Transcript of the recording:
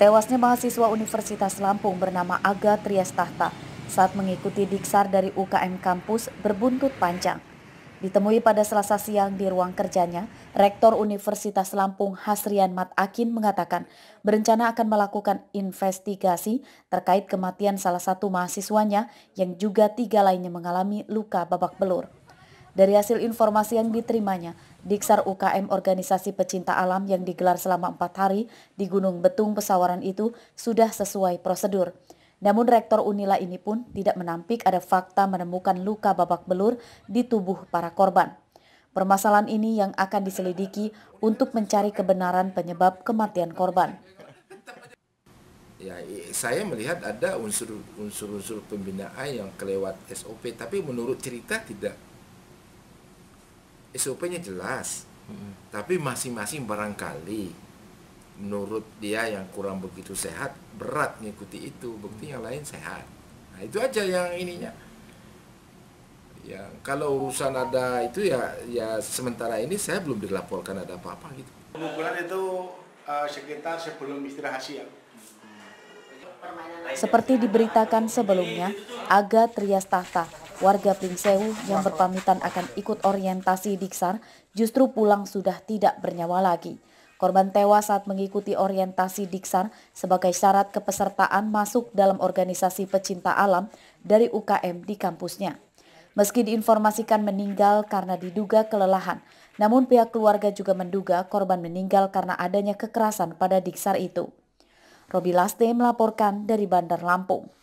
Tewasnya mahasiswa Universitas Lampung bernama Aga Triestahta saat mengikuti diksar dari UKM kampus berbuntut panjang. Ditemui pada selasa siang di ruang kerjanya, Rektor Universitas Lampung Hasrian Mat Akin mengatakan berencana akan melakukan investigasi terkait kematian salah satu mahasiswanya yang juga tiga lainnya mengalami luka babak belur. Dari hasil informasi yang diterimanya, Diksar UKM Organisasi Pecinta Alam yang digelar selama empat hari di Gunung Betung Pesawaran itu sudah sesuai prosedur. Namun Rektor Unila ini pun tidak menampik ada fakta menemukan luka babak belur di tubuh para korban. Permasalahan ini yang akan diselidiki untuk mencari kebenaran penyebab kematian korban. Ya, saya melihat ada unsur-unsur pembinaan yang kelewat SOP, tapi menurut cerita tidak SOP-nya jelas. Hmm. Tapi masing-masing barangkali menurut dia yang kurang begitu sehat berat mengikuti itu, bukti mm. yang lain sehat. Nah, itu aja yang ininya. Ya, kalau urusan ada itu ya ya sementara ini saya belum dilaporkan ada apa-apa gitu. Pemukulan itu uh, sekitar sebelum istirahat siang. Seperti diberitakan sebelumnya, Aga Trias Tahta Warga Pringsewu yang berpamitan akan ikut orientasi Diksar justru pulang sudah tidak bernyawa lagi. Korban tewas saat mengikuti orientasi Diksar sebagai syarat kepesertaan masuk dalam organisasi pecinta alam dari UKM di kampusnya. Meski diinformasikan meninggal karena diduga kelelahan, namun pihak keluarga juga menduga korban meninggal karena adanya kekerasan pada Diksar itu. Robi Laste melaporkan dari Bandar Lampung.